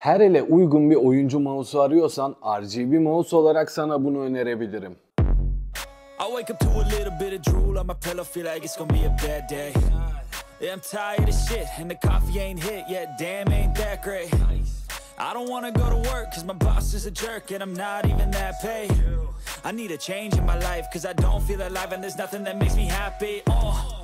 Her ele uygun bir oyuncu mouse'u arıyorsan RGB mouse olarak sana bunu önerebilirim. I don't wanna go to work cause my boss is a jerk and I'm not even that paid I need a change in my life cause I don't feel alive and there's nothing that makes me happy oh.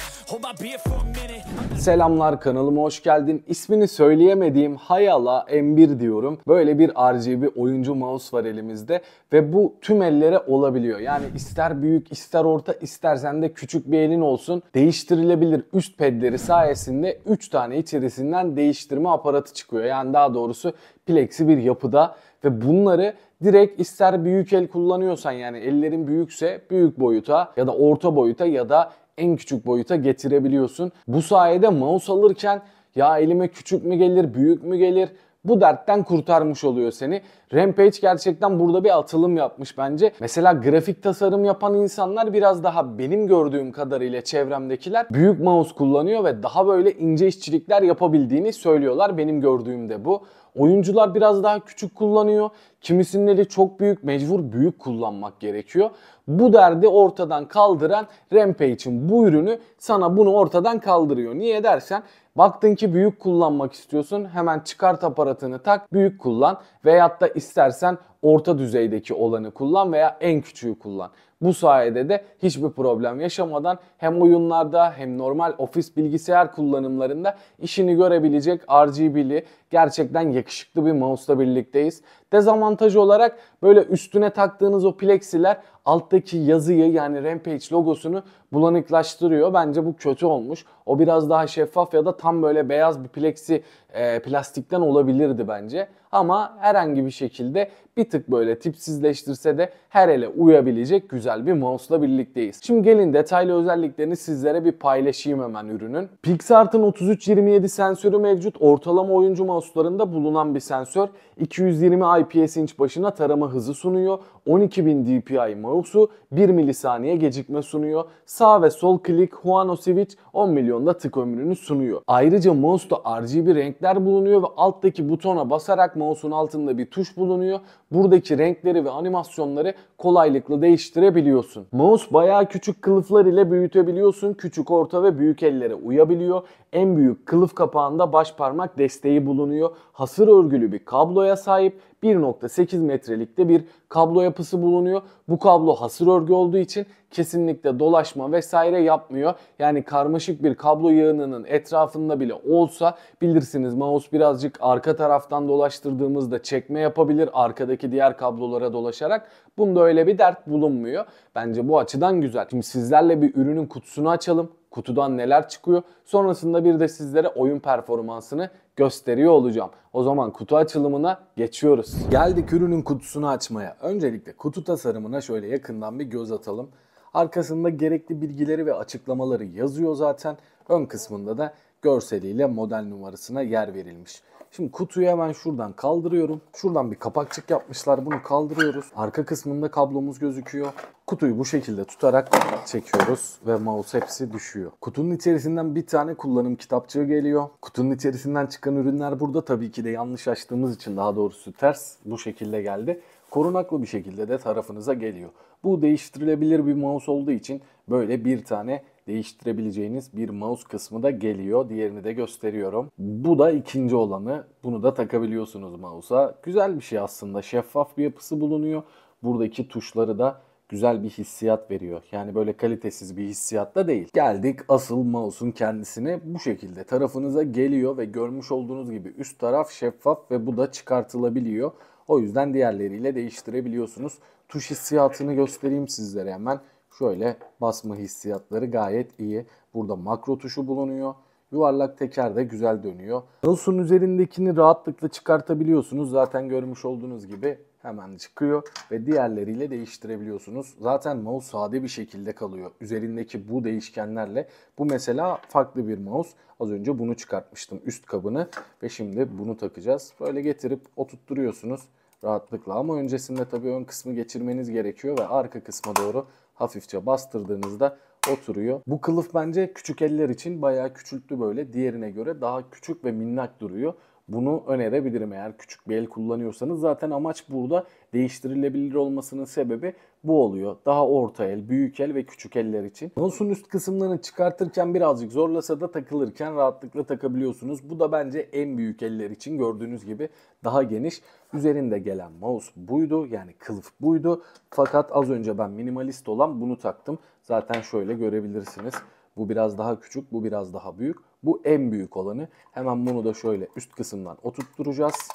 Selamlar kanalıma hoş geldin. İsmini söyleyemediğim Hayala M1 diyorum. Böyle bir RGB oyuncu mouse var elimizde ve bu tüm ellere olabiliyor. Yani ister büyük, ister orta, istersen de küçük bir elin olsun. Değiştirilebilir üst pedleri sayesinde 3 tane içerisinden değiştirme aparatı çıkıyor. Yani daha doğrusu plexi bir yapıda ve bunları direkt ister büyük el kullanıyorsan yani ellerin büyükse büyük boyuta ya da orta boyuta ya da en küçük boyuta getirebiliyorsun. Bu sayede mouse alırken ya elime küçük mü gelir, büyük mü gelir? Bu dertten kurtarmış oluyor seni. Rampage gerçekten burada bir atılım yapmış bence. Mesela grafik tasarım yapan insanlar biraz daha benim gördüğüm kadarıyla çevremdekiler büyük mouse kullanıyor ve daha böyle ince işçilikler yapabildiğini söylüyorlar. Benim gördüğümde bu. Oyuncular biraz daha küçük kullanıyor. Kimisinleri çok büyük, mecbur büyük kullanmak gerekiyor. Bu derdi ortadan kaldıran Rampage'in bu ürünü sana bunu ortadan kaldırıyor. Niye dersen baktın ki büyük kullanmak istiyorsun hemen çıkart aparatını tak büyük kullan veyahut da istersen orta düzeydeki olanı kullan veya en küçüğü kullan. Bu sayede de hiçbir problem yaşamadan hem oyunlarda hem normal ofis bilgisayar kullanımlarında işini görebilecek RGB'li gerçekten yakışıklı bir mouse'la birlikteyiz. Dezavantaj olarak böyle üstüne taktığınız o plexiler alttaki yazıyı yani Rampage logosunu bulanıklaştırıyor. Bence bu kötü olmuş. O biraz daha şeffaf ya da tam böyle beyaz bir plexi e, plastikten olabilirdi bence. Ama herhangi bir şekilde bir tık böyle tipsizleştirse de her ele uyabilecek güzel bir mouse'la birlikteyiz. Şimdi gelin detaylı özelliklerini sizlere bir paylaşayım hemen ürünün. PixArt'ın 3327 sensörü mevcut. Ortalama oyuncu mouse'larında bulunan bir sensör. 220 IPS inç başına tarama hızı sunuyor. 12000 DPI mouse'u 1 milisaniye gecikme sunuyor. Sağ ve sol klik Huano Switch 10 milyonda tık ömrünü sunuyor. Ayrıca mouse'da RGB renkler renkler bulunuyor ve alttaki butona basarak mouse'un altında bir tuş bulunuyor. Buradaki renkleri ve animasyonları kolaylıkla değiştirebiliyorsun. Mouse bayağı küçük kılıflar ile büyütebiliyorsun. Küçük, orta ve büyük ellere uyabiliyor. En büyük kılıf kapağında baş parmak desteği bulunuyor. Hasır örgülü bir kabloya sahip 1.8 metrelikte bir kablo yapısı bulunuyor. Bu kablo hasır örgü olduğu için kesinlikle dolaşma vesaire yapmıyor. Yani karmaşık bir kablo yığınının etrafında bile olsa bilirsiniz mouse birazcık arka taraftan dolaştırdığımızda çekme yapabilir arkadaki diğer kablolara dolaşarak. Bunda öyle bir dert bulunmuyor. Bence bu açıdan güzel. Şimdi sizlerle bir ürünün kutusunu açalım. Kutudan neler çıkıyor? Sonrasında bir de sizlere oyun performansını gösteriyor olacağım. O zaman kutu açılımına geçiyoruz. Geldik ürünün kutusunu açmaya. Öncelikle kutu tasarımına şöyle yakından bir göz atalım. Arkasında gerekli bilgileri ve açıklamaları yazıyor zaten. Ön kısmında da görseliyle model numarasına yer verilmiş. Şimdi kutuyu hemen şuradan kaldırıyorum. Şuradan bir kapakçık yapmışlar. Bunu kaldırıyoruz. Arka kısmında kablomuz gözüküyor. Kutuyu bu şekilde tutarak çekiyoruz ve mouse hepsi düşüyor. Kutunun içerisinden bir tane kullanım kitapçığı geliyor. Kutunun içerisinden çıkan ürünler burada tabii ki de yanlış açtığımız için daha doğrusu ters bu şekilde geldi. Korunaklı bir şekilde de tarafınıza geliyor. Bu değiştirilebilir bir mouse olduğu için böyle bir tane değiştirebileceğiniz bir mouse kısmı da geliyor. Diğerini de gösteriyorum. Bu da ikinci olanı. Bunu da takabiliyorsunuz mouse'a. Güzel bir şey aslında. Şeffaf bir yapısı bulunuyor. Buradaki tuşları da güzel bir hissiyat veriyor. Yani böyle kalitesiz bir hissiyat da değil. Geldik asıl mouse'un kendisine bu şekilde tarafınıza geliyor ve görmüş olduğunuz gibi üst taraf şeffaf ve bu da çıkartılabiliyor. O yüzden diğerleriyle değiştirebiliyorsunuz. Tuş hissiyatını göstereyim sizlere hemen. Şöyle basma hissiyatları gayet iyi. Burada makro tuşu bulunuyor. Yuvarlak teker de güzel dönüyor. Nosun üzerindekini rahatlıkla çıkartabiliyorsunuz. Zaten görmüş olduğunuz gibi hemen çıkıyor ve diğerleriyle değiştirebiliyorsunuz. Zaten mouse sade bir şekilde kalıyor. Üzerindeki bu değişkenlerle. Bu mesela farklı bir mouse. Az önce bunu çıkartmıştım üst kabını ve şimdi bunu takacağız. Böyle getirip oturtturuyorsunuz rahatlıkla ama öncesinde tabii ön kısmı geçirmeniz gerekiyor ve arka kısma doğru hafifçe bastırdığınızda oturuyor. Bu kılıf bence küçük eller için bayağı küçülttü böyle. Diğerine göre daha küçük ve minnak duruyor. Bunu önerebilirim eğer küçük bir el kullanıyorsanız. Zaten amaç burada değiştirilebilir olmasının sebebi bu oluyor. Daha orta el, büyük el ve küçük eller için. mouseun üst kısımlarını çıkartırken birazcık zorlasa da takılırken rahatlıkla takabiliyorsunuz. Bu da bence en büyük eller için gördüğünüz gibi daha geniş. Üzerinde gelen mouse buydu yani kılıf buydu. Fakat az önce ben minimalist olan bunu taktım. Zaten şöyle görebilirsiniz. Bu biraz daha küçük, bu biraz daha büyük. Bu en büyük olanı. Hemen bunu da şöyle üst kısımdan oturtturacağız.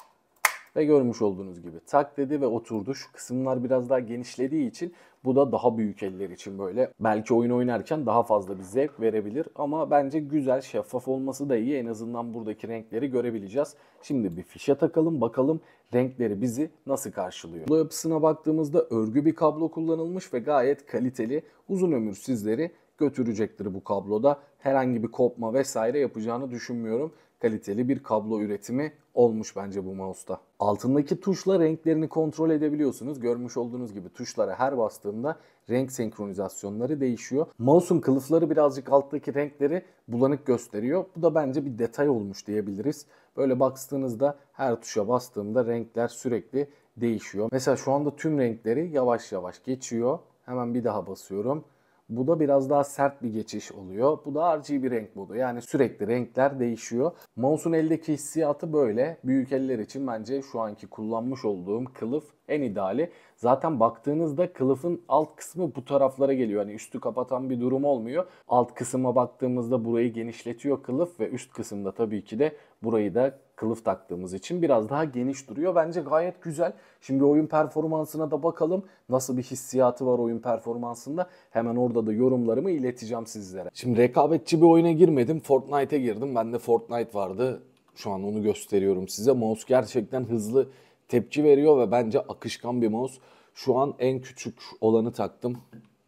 Ve görmüş olduğunuz gibi tak dedi ve oturdu. Şu kısımlar biraz daha genişlediği için bu da daha büyük eller için böyle belki oyun oynarken daha fazla bir zevk verebilir. Ama bence güzel şeffaf olması da iyi. En azından buradaki renkleri görebileceğiz. Şimdi bir fişe takalım bakalım renkleri bizi nasıl karşılıyor. kablo yapısına baktığımızda örgü bir kablo kullanılmış ve gayet kaliteli. Uzun ömür sizleri götürecektir bu kabloda. Herhangi bir kopma vesaire yapacağını düşünmüyorum. Kaliteli bir kablo üretimi olmuş bence bu mouse'da. Altındaki tuşla renklerini kontrol edebiliyorsunuz. Görmüş olduğunuz gibi tuşlara her bastığımda renk senkronizasyonları değişiyor. Mouse'un kılıfları birazcık alttaki renkleri bulanık gösteriyor. Bu da bence bir detay olmuş diyebiliriz. Böyle bastığınızda her tuşa bastığımda renkler sürekli değişiyor. Mesela şu anda tüm renkleri yavaş yavaş geçiyor. Hemen bir daha basıyorum. Bu da biraz daha sert bir geçiş oluyor. Bu da RGB renk modu. Yani sürekli renkler değişiyor. Mouse'un eldeki hissiyatı böyle. Büyük eller için bence şu anki kullanmış olduğum kılıf en ideali. Zaten baktığınızda kılıfın alt kısmı bu taraflara geliyor. Hani üstü kapatan bir durum olmuyor. Alt kısma baktığımızda burayı genişletiyor kılıf ve üst kısımda tabii ki de burayı da kılıf taktığımız için biraz daha geniş duruyor. Bence gayet güzel. Şimdi oyun performansına da bakalım. Nasıl bir hissiyatı var oyun performansında? Hemen orada da yorumlarımı ileteceğim sizlere. Şimdi rekabetçi bir oyuna girmedim. Fortnite'e girdim. Bende Fortnite vardı. Şu an onu gösteriyorum size. Mouse gerçekten hızlı tepki veriyor ve bence akışkan bir mouse. Şu an en küçük olanı taktım.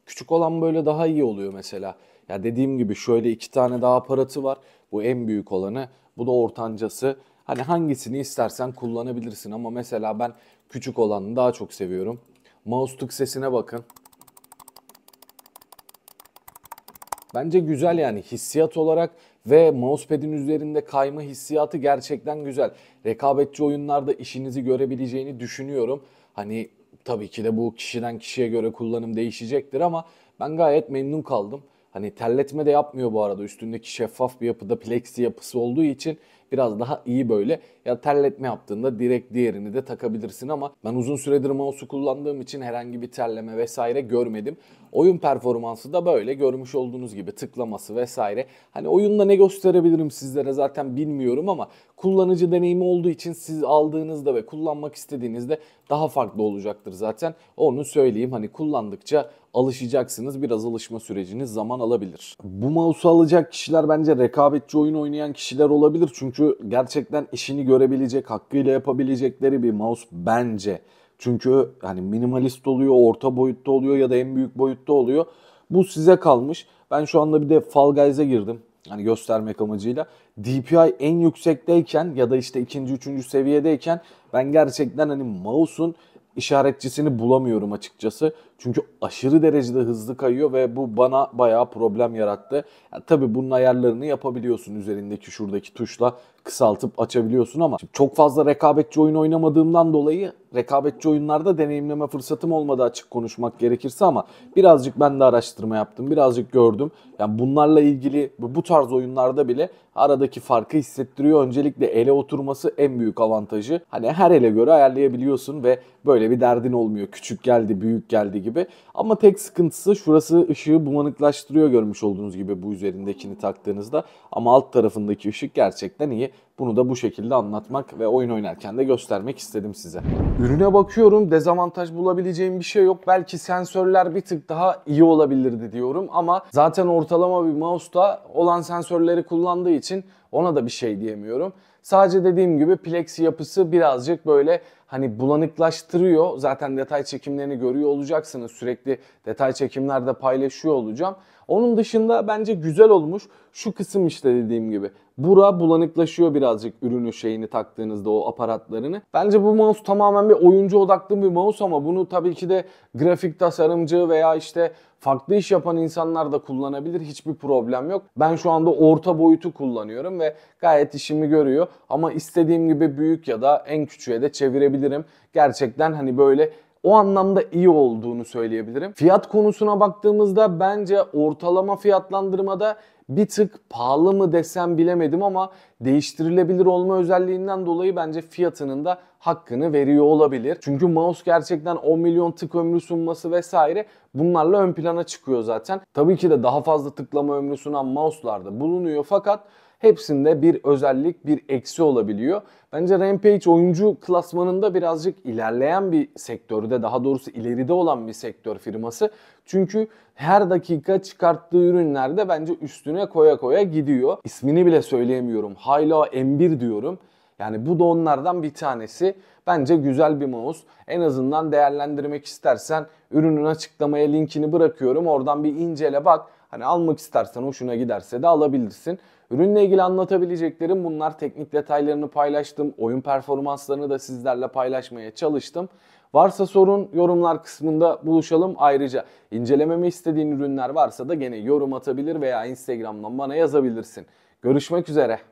Küçük olan böyle daha iyi oluyor mesela. Ya dediğim gibi şöyle iki tane daha aparatı var. Bu en büyük olanı. Bu da ortancası. Hani hangisini istersen kullanabilirsin ama mesela ben küçük olanı daha çok seviyorum. Mouse tık sesine bakın. Bence güzel yani hissiyat olarak ve mousepad'in üzerinde kayma hissiyatı gerçekten güzel. Rekabetçi oyunlarda işinizi görebileceğini düşünüyorum. Hani tabii ki de bu kişiden kişiye göre kullanım değişecektir ama ben gayet memnun kaldım. Hani terletme de yapmıyor bu arada üstündeki şeffaf bir yapıda plexi yapısı olduğu için biraz daha iyi böyle. Ya terletme yaptığında direkt diğerini de takabilirsin ama ben uzun süredir mouse'u kullandığım için herhangi bir terleme vesaire görmedim. Oyun performansı da böyle görmüş olduğunuz gibi tıklaması vesaire. Hani oyunda ne gösterebilirim sizlere zaten bilmiyorum ama kullanıcı deneyimi olduğu için siz aldığınızda ve kullanmak istediğinizde daha farklı olacaktır zaten. Onu söyleyeyim hani kullandıkça alışacaksınız. Biraz alışma süreciniz zaman alabilir. Bu mouse'u alacak kişiler bence rekabetçi oyun oynayan kişiler olabilir. Çünkü çünkü gerçekten işini görebilecek, hakkıyla yapabilecekleri bir mouse bence. Çünkü hani minimalist oluyor, orta boyutta oluyor ya da en büyük boyutta oluyor. Bu size kalmış. Ben şu anda bir de Fall Guys'a girdim. Hani göstermek amacıyla. DPI en yüksekteyken ya da işte ikinci, üçüncü seviyedeyken ben gerçekten hani mouse'un işaretçisini bulamıyorum açıkçası. Çünkü aşırı derecede hızlı kayıyor ve bu bana bayağı problem yarattı. Yani tabii bunun ayarlarını yapabiliyorsun üzerindeki şuradaki tuşla kısaltıp açabiliyorsun ama çok fazla rekabetçi oyun oynamadığımdan dolayı rekabetçi oyunlarda deneyimleme fırsatım olmadı açık konuşmak gerekirse ama birazcık ben de araştırma yaptım, birazcık gördüm. Yani bunlarla ilgili bu tarz oyunlarda bile aradaki farkı hissettiriyor. Öncelikle ele oturması en büyük avantajı. Hani her ele göre ayarlayabiliyorsun ve böyle bir derdin olmuyor. Küçük geldi, büyük geldi gibi gibi. Ama tek sıkıntısı şurası ışığı bulanıklaştırıyor görmüş olduğunuz gibi bu üzerindekini taktığınızda. Ama alt tarafındaki ışık gerçekten iyi. Bunu da bu şekilde anlatmak ve oyun oynarken de göstermek istedim size. Ürüne bakıyorum dezavantaj bulabileceğim bir şey yok. Belki sensörler bir tık daha iyi olabilirdi diyorum ama zaten ortalama bir mouse'da olan sensörleri kullandığı için ona da bir şey diyemiyorum. Sadece dediğim gibi plexi yapısı birazcık böyle hani bulanıklaştırıyor. Zaten detay çekimlerini görüyor olacaksınız. Sürekli detay çekimlerde paylaşıyor olacağım. Onun dışında bence güzel olmuş. Şu kısım işte dediğim gibi. Bura bulanıklaşıyor birazcık ürünü şeyini taktığınızda o aparatlarını. Bence bu mouse tamamen bir oyuncu odaklı bir mouse ama bunu tabii ki de grafik tasarımcı veya işte farklı iş yapan insanlar da kullanabilir. Hiçbir problem yok. Ben şu anda orta boyutu kullanıyorum ve gayet işimi görüyor. Ama istediğim gibi büyük ya da en küçüğe de çevirebilirim. Gerçekten hani böyle o anlamda iyi olduğunu söyleyebilirim. Fiyat konusuna baktığımızda bence ortalama fiyatlandırmada bir tık pahalı mı desem bilemedim ama değiştirilebilir olma özelliğinden dolayı bence fiyatının da hakkını veriyor olabilir. Çünkü mouse gerçekten 10 milyon tık ömrü sunması vesaire bunlarla ön plana çıkıyor zaten. Tabii ki de daha fazla tıklama ömrü sunan mouselarda bulunuyor fakat hepsinde bir özellik, bir eksi olabiliyor. Bence Rampage oyuncu klasmanında birazcık ilerleyen bir sektörde, daha doğrusu ileride olan bir sektör firması. Çünkü her dakika çıkarttığı ürünlerde bence üstüne koya koya gidiyor. İsmini bile söyleyemiyorum. Hala M1 diyorum. Yani bu da onlardan bir tanesi. Bence güzel bir mouse. En azından değerlendirmek istersen ürünün açıklamaya linkini bırakıyorum. Oradan bir incele bak. Hani almak istersen hoşuna giderse de alabilirsin. Ürünle ilgili anlatabileceklerim bunlar. Teknik detaylarını paylaştım. Oyun performanslarını da sizlerle paylaşmaya çalıştım. Varsa sorun yorumlar kısmında buluşalım. Ayrıca incelememi istediğin ürünler varsa da gene yorum atabilir veya Instagram'dan bana yazabilirsin. Görüşmek üzere.